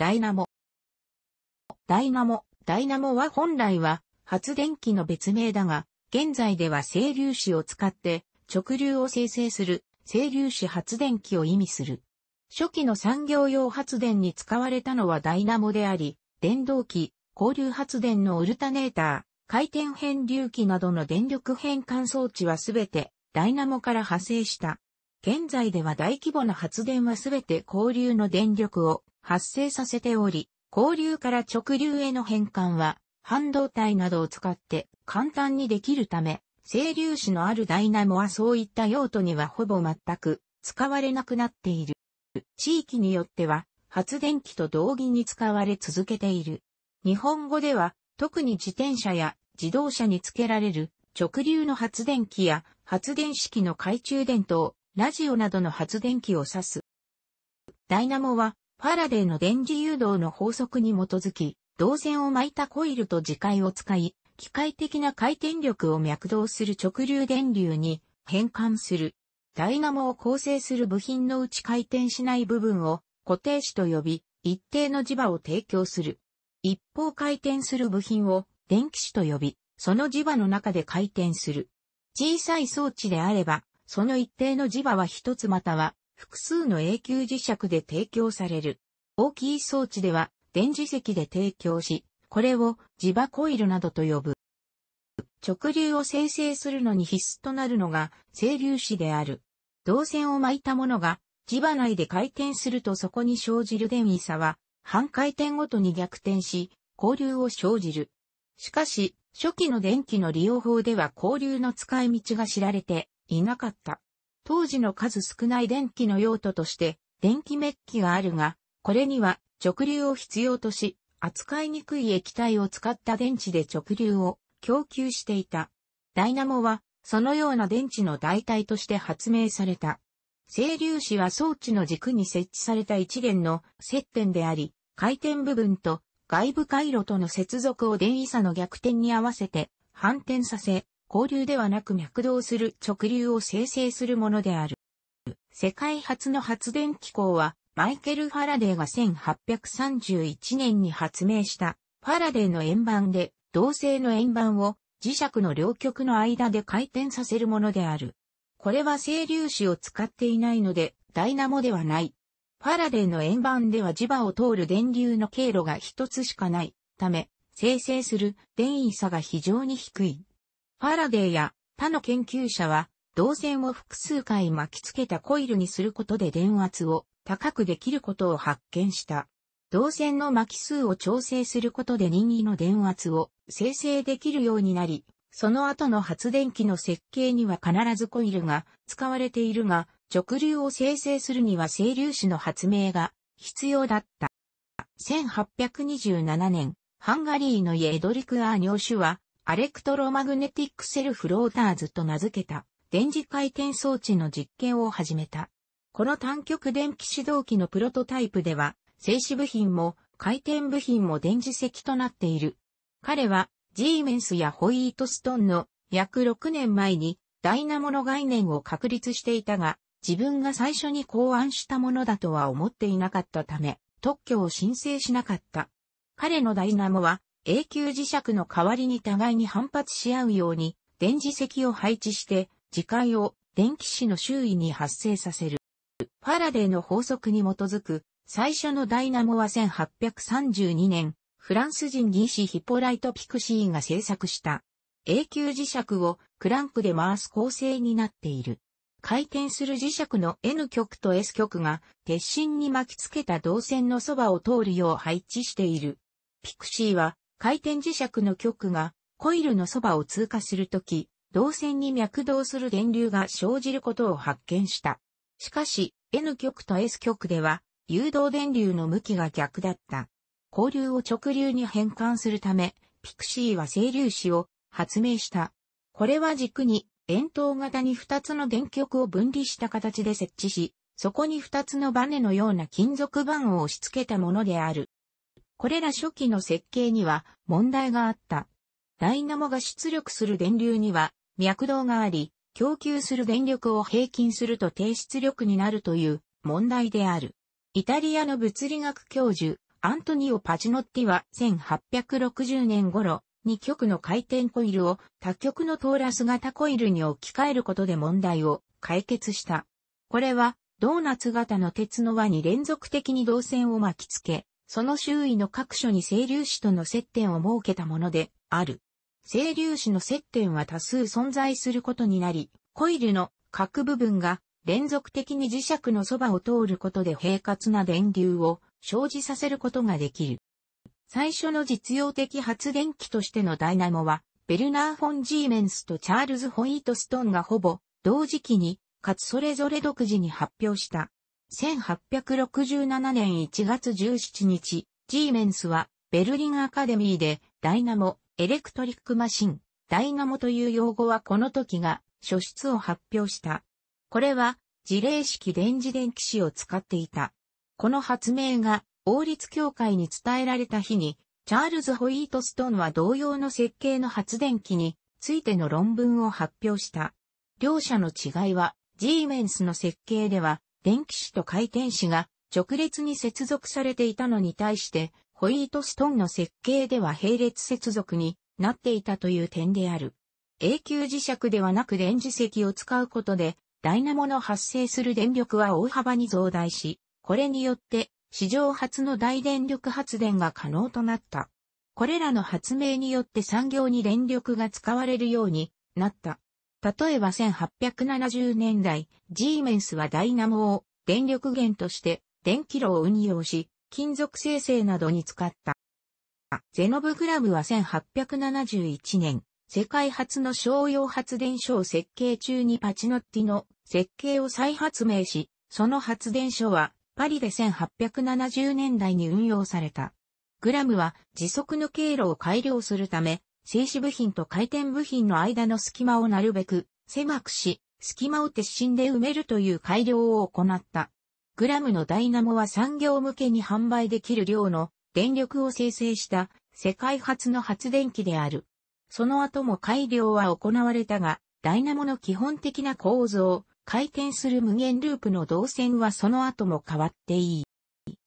ダイナモ。ダイナモ、ダイナモは本来は発電機の別名だが、現在では整粒子を使って直流を生成する整粒子発電機を意味する。初期の産業用発電に使われたのはダイナモであり、電動機、交流発電のオルタネーター、回転変流機などの電力変換装置はすべてダイナモから派生した。現在では大規模な発電はすべて交流の電力を発生させており、交流から直流への変換は、半導体などを使って簡単にできるため、整粒子のあるダイナモはそういった用途にはほぼ全く使われなくなっている。地域によっては発電機と同義に使われ続けている。日本語では特に自転車や自動車につけられる直流の発電機や発電式の懐中電灯、ラジオなどの発電機を指す。ダイナモはファラデーの電磁誘導の法則に基づき、導線を巻いたコイルと磁界を使い、機械的な回転力を脈動する直流電流に変換する。ダイナモを構成する部品のうち回転しない部分を固定子と呼び、一定の磁場を提供する。一方回転する部品を電気子と呼び、その磁場の中で回転する。小さい装置であれば、その一定の磁場は一つまたは複数の永久磁石で提供される。大きい装置では電磁石で提供し、これを磁場コイルなどと呼ぶ。直流を生成するのに必須となるのが整流子である。導線を巻いたものが磁場内で回転するとそこに生じる電位差は半回転ごとに逆転し、交流を生じる。しかし、初期の電気の利用法では交流の使い道が知られていなかった。当時の数少ない電気の用途として、電気メッキがあるが、これには直流を必要とし、扱いにくい液体を使った電池で直流を供給していた。ダイナモは、そのような電池の代替として発明された。整粒子は装置の軸に設置された一連の接点であり、回転部分と外部回路との接続を電位差の逆転に合わせて反転させ、交流ではなく脈動する直流を生成するものである。世界初の発電機構は、マイケル・ファラデーが1831年に発明したファラデーの円盤で、同性の円盤を磁石の両極の間で回転させるものである。これは整粒子を使っていないので、ダイナモではない。ファラデーの円盤では磁場を通る電流の経路が一つしかないため、生成する電位差が非常に低い。ファラデーや他の研究者は、導線を複数回巻きつけたコイルにすることで電圧を高くできることを発見した。導線の巻き数を調整することで任意の電圧を生成できるようになり、その後の発電機の設計には必ずコイルが使われているが、直流を生成するには整粒子の発明が必要だった。1827年、ハンガリーのイエドリク・アーニョーュは、アレクトロマグネティックセルフローターズと名付けた電磁回転装置の実験を始めた。この単極電気指導機のプロトタイプでは、静止部品も回転部品も電磁石となっている。彼は、ジーメンスやホイートストンの約6年前にダイナモの概念を確立していたが、自分が最初に考案したものだとは思っていなかったため、特許を申請しなかった。彼のダイナモは永久磁石の代わりに互いに反発し合うように、電磁石を配置して、磁界を電気子の周囲に発生させる。ファラデーの法則に基づく、最初のダイナモは1832年、フランス人技師ヒポライト・ピクシーが制作した。永久磁石をクランクで回す構成になっている。回転する磁石の N 極と S 極が鉄心に巻きつけた導線のそばを通るよう配置している。ピクシーは回転磁石の極がコイルのそばを通過するとき、導線に脈動する電流が生じることを発見した。しかし、N 極と S 極では、誘導電流の向きが逆だった。交流を直流に変換するため、ピクシーは整粒子を発明した。これは軸に、円筒型に2つの電極を分離した形で設置し、そこに2つのバネのような金属板を押し付けたものである。これら初期の設計には問題があった。ダイナモが出力する電流には脈動があり、供給する電力を平均すると低出力になるという問題である。イタリアの物理学教授、アントニオ・パチノッティは1860年頃、二極の回転コイルを多極のトーラス型コイルに置き換えることで問題を解決した。これはドーナツ型の鉄の輪に連続的に導線を巻きつけ、その周囲の各所に清流市との接点を設けたものである。清流市の接点は多数存在することになり、コイルの各部分が連続的に磁石のそばを通ることで平滑な電流を生じさせることができる。最初の実用的発電機としてのダイナモは、ベルナー・フォン・ジーメンスとチャールズ・ホイートストーンがほぼ同時期に、かつそれぞれ独自に発表した1867年1月17日、ジーメンスはベルリンアカデミーでダイナモ、エレクトリックマシン、ダイナモという用語はこの時が初出を発表した。これは事例式電磁電気紙を使っていた。この発明が王立協会に伝えられた日に、チャールズ・ホイートストーンは同様の設計の発電機についての論文を発表した。両者の違いは、ジーメンスの設計では、電気子と回転子が直列に接続されていたのに対して、ホイートストンの設計では並列接続になっていたという点である。永久磁石ではなく電磁石を使うことで、ダイナモの発生する電力は大幅に増大し、これによって史上初の大電力発電が可能となった。これらの発明によって産業に電力が使われるようになった。例えば1870年代、ジーメンスはダイナモを電力源として電気炉を運用し、金属生成などに使った。ゼノブグラムは1871年、世界初の商用発電所を設計中にパチノッティの設計を再発明し、その発電所はパリで1870年代に運用された。グラムは時速の経路を改良するため、静止部品と回転部品の間の隙間をなるべく狭くし、隙間を鉄芯で埋めるという改良を行った。グラムのダイナモは産業向けに販売できる量の電力を生成した世界初の発電機である。その後も改良は行われたが、ダイナモの基本的な構造、回転する無限ループの導線はその後も変わっていい。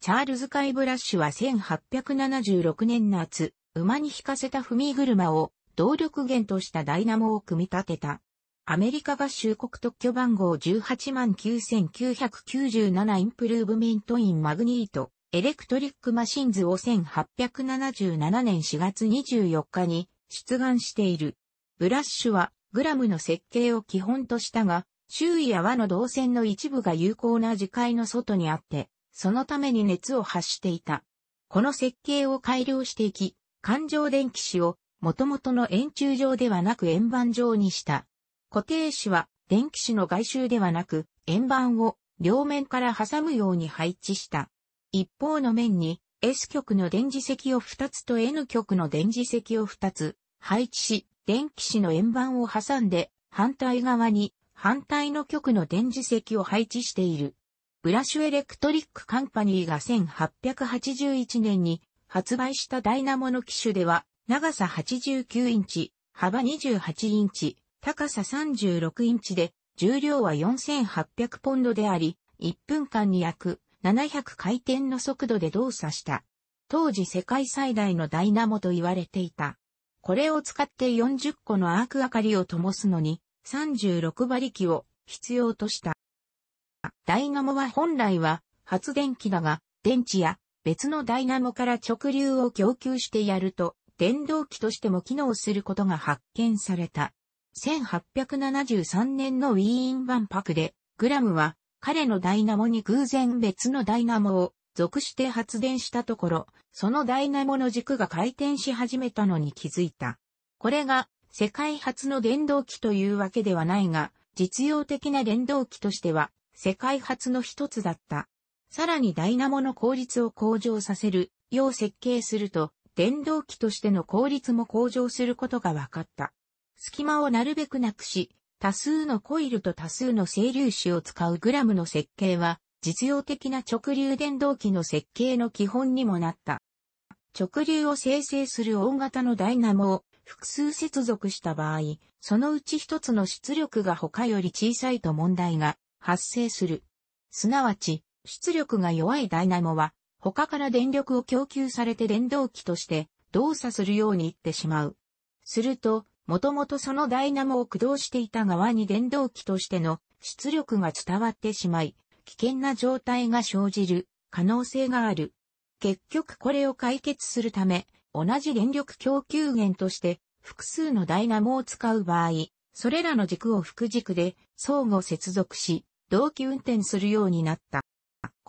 チャールズ・カイ・ブラッシュは1876年夏、馬に引かせた踏み車を動力源としたダイナモを組み立てた。アメリカ合衆国特許番号189,997インプルーブメントインマグニート、エレクトリックマシンズを1877年4月24日に出願している。ブラッシュはグラムの設計を基本としたが、周囲や輪の導線の一部が有効な磁界の外にあって、そのために熱を発していた。この設計を改良していき、環状電気紙を、元々の円柱状ではなく円盤状にした。固定紙は、電気紙の外周ではなく、円盤を両面から挟むように配置した。一方の面に S 極の電磁石を2つと N 極の電磁石を2つ配置し、電気紙の円盤を挟んで反対側に反対の極の電磁石を配置している。ブラシュエレクトリックカンパニーが1881年に発売したダイナモの機種では、長さ89インチ、幅28インチ、高さ36インチで、重量は4800ポンドであり、1分間に約700回転の速度で動作した。当時世界最大のダイナモと言われていた。これを使って40個のアーク明かりを灯すのに36馬力を必要とした。ダイナモは本来は発電機だが、電池や別のダイナモから直流を供給してやると、電動機としても機能することが発見された。1873年のウィーン万博で、グラムは彼のダイナモに偶然別のダイナモを属して発電したところ、そのダイナモの軸が回転し始めたのに気づいた。これが世界初の電動機というわけではないが、実用的な電動機としては世界初の一つだった。さらにダイナモの効率を向上させるよう設計すると、電動機としての効率も向上することが分かった。隙間をなるべくなくし、多数のコイルと多数の整粒子を使うグラムの設計は、実用的な直流電動機の設計の基本にもなった。直流を生成する大型のダイナモを複数接続した場合、そのうち一つの出力が他より小さいと問題が発生する。すなわち、出力が弱いダイナモは、他から電力を供給されて電動機として動作するようにいってしまう。すると、もともとそのダイナモを駆動していた側に電動機としての出力が伝わってしまい、危険な状態が生じる可能性がある。結局これを解決するため、同じ電力供給源として複数のダイナモを使う場合、それらの軸を副軸で相互接続し、同期運転するようになった。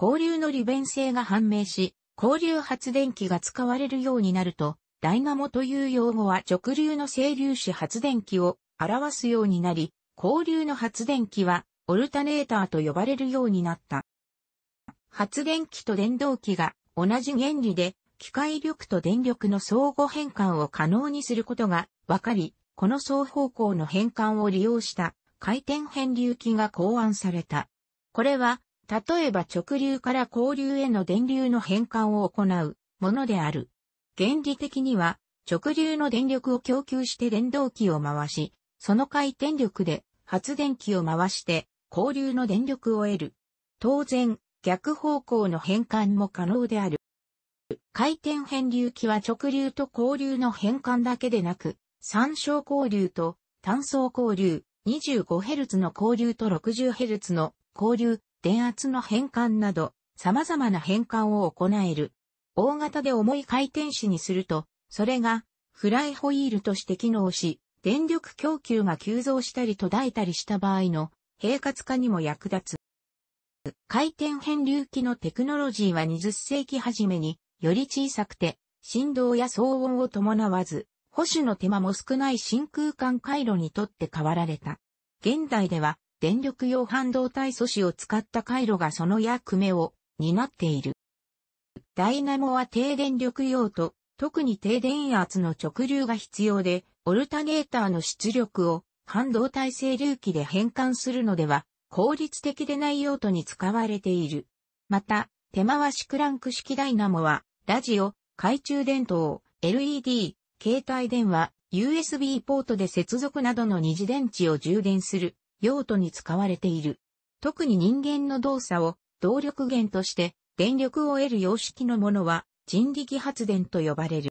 交流の利便性が判明し、交流発電機が使われるようになると、ダイナモという用語は直流の整流子発電機を表すようになり、交流の発電機はオルタネーターと呼ばれるようになった。発電機と電動機が同じ原理で機械力と電力の相互変換を可能にすることが分かり、この双方向の変換を利用した回転変流器が考案された。これは例えば直流から交流への電流の変換を行うものである。原理的には直流の電力を供給して電動機を回し、その回転力で発電機を回して交流の電力を得る。当然、逆方向の変換も可能である。回転変流器は直流と交流の変換だけでなく、三小交流と単層交流、25Hz の交流と 60Hz の交流、電圧の変換など、様々な変換を行える。大型で重い回転子にすると、それがフライホイールとして機能し、電力供給が急増したり途絶えたりした場合の平滑化にも役立つ。回転変流器のテクノロジーは20世紀初めにより小さくて振動や騒音を伴わず保守の手間も少ない真空管回路にとって変わられた。現代では電力用半導体素子を使った回路がその役目を担っている。ダイナモは低電力用途、特に低電圧の直流が必要で、オルタネーターの出力を半導体整流器で変換するのでは効率的でない用途に使われている。また、手回しクランク式ダイナモは、ラジオ、懐中電灯、LED、携帯電話、USB ポートで接続などの二次電池を充電する用途に使われている。特に人間の動作を動力源として電力を得る様式のものは人力発電と呼ばれる。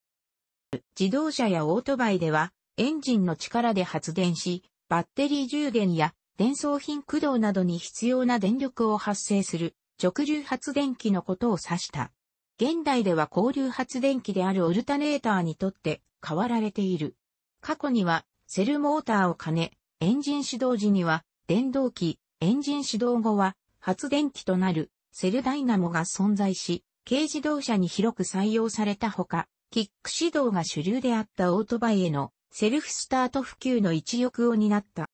自動車やオートバイではエンジンの力で発電し、バッテリー充電や電装品駆動などに必要な電力を発生する直流発電機のことを指した。現代では交流発電機であるオルタネーターにとって変わられている。過去にはセルモーターを兼ね、エンジン始動時には、電動機、エンジン始動後は、発電機となるセルダイナモが存在し、軽自動車に広く採用されたほか、キック指導が主流であったオートバイへのセルフスタート普及の一翼を担った。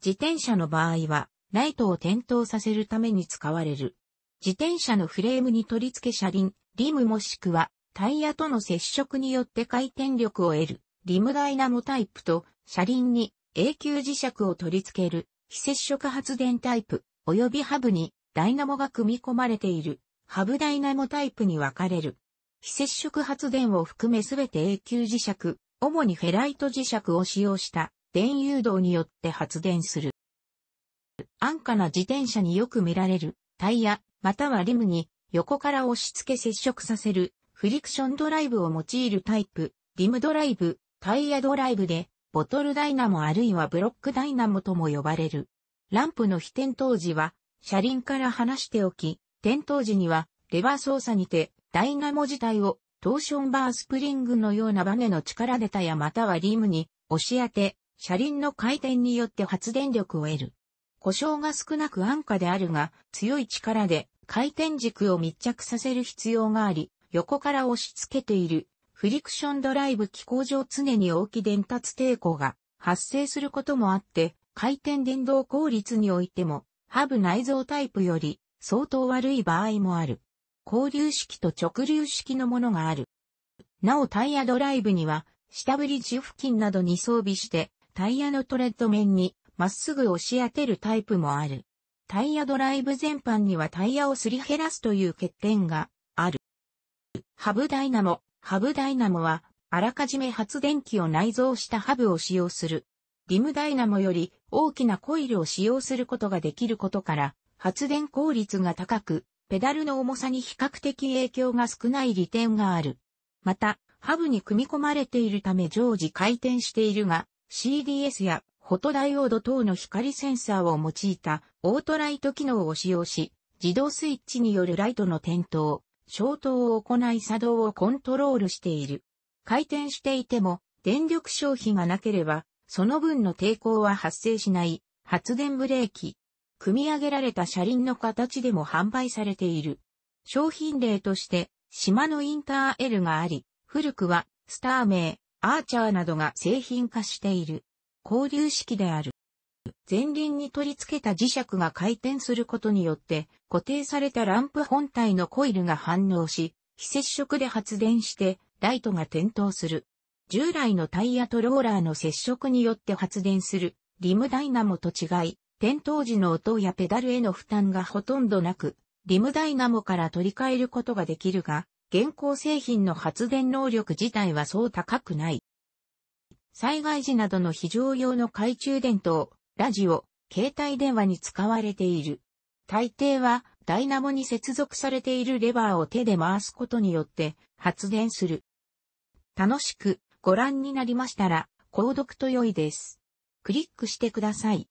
自転車の場合は、ライトを点灯させるために使われる。自転車のフレームに取り付け車輪、リムもしくはタイヤとの接触によって回転力を得る、リムダイナモタイプと車輪に永久磁石を取り付ける非接触発電タイプ及びハブにダイナモが組み込まれているハブダイナモタイプに分かれる。非接触発電を含めすべて永久磁石、主にフェライト磁石を使用した電誘導によって発電する。安価な自転車によく見られるタイヤ、またはリムに横から押し付け接触させるフリクションドライブを用いるタイプ、リムドライブ、タイヤドライブでボトルダイナモあるいはブロックダイナモとも呼ばれる。ランプの非点灯時は、車輪から離しておき、点灯時には、レバー操作にて、ダイナモ自体を、トーションバースプリングのようなバネの力でたやまたはリームに押し当て、車輪の回転によって発電力を得る。故障が少なく安価であるが、強い力で回転軸を密着させる必要があり、横から押し付けているフリクションドライブ機構上常に大きい伝達抵抗が発生することもあって、回転電動効率においても、ハブ内蔵タイプより相当悪い場合もある。交流式と直流式のものがある。なおタイヤドライブには、下ブリッジ付近などに装備して、タイヤのトレッド面にまっすぐ押し当てるタイプもある。タイヤドライブ全般にはタイヤをすり減らすという欠点がある。ハブダイナモ、ハブダイナモは、あらかじめ発電機を内蔵したハブを使用する。リムダイナモより大きなコイルを使用することができることから、発電効率が高く、ペダルの重さに比較的影響が少ない利点がある。また、ハブに組み込まれているため常時回転しているが、CDS やフォトダイオード等の光センサーを用いたオートライト機能を使用し、自動スイッチによるライトの点灯、消灯を行い作動をコントロールしている。回転していても、電力消費がなければ、その分の抵抗は発生しない発電ブレーキ。組み上げられた車輪の形でも販売されている。商品例として、島のインター L があり、古くは、スター名、アーチャーなどが製品化している。交流式である。前輪に取り付けた磁石が回転することによって、固定されたランプ本体のコイルが反応し、非接触で発電して、ライトが点灯する。従来のタイヤとローラーの接触によって発電するリムダイナモと違い、点灯時の音やペダルへの負担がほとんどなく、リムダイナモから取り替えることができるが、現行製品の発電能力自体はそう高くない。災害時などの非常用の懐中電灯、ラジオ、携帯電話に使われている。大抵はダイナモに接続されているレバーを手で回すことによって発電する。楽しくご覧になりましたら、購読と良いです。クリックしてください。